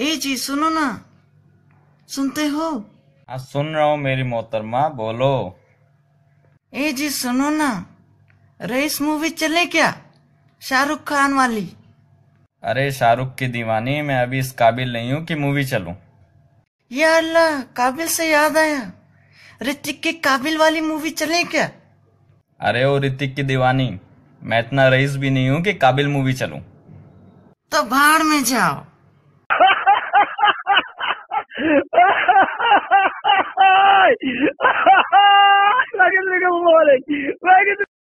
ए जी सुनो ना सुनते हो आ, हाँ, सुन रहा हूँ मेरी मोहतरमा बोलो ए जी सुनो ना रेस मूवी चले क्या शाहरुख खान वाली अरे शाहरुख की दीवानी मैं अभी इस काबिल नहीं हूँ कि मूवी चलूं या अल्लाह काबिल से याद आया ऋतिक की काबिल वाली मूवी चले क्या अरे ओ ऋतिक की दीवानी मैं इतना रईस भी नहीं हूँ कि काबिल मूवी चलूं तो भाड़ में जाओ vai! que que desliga o moleque! Vai que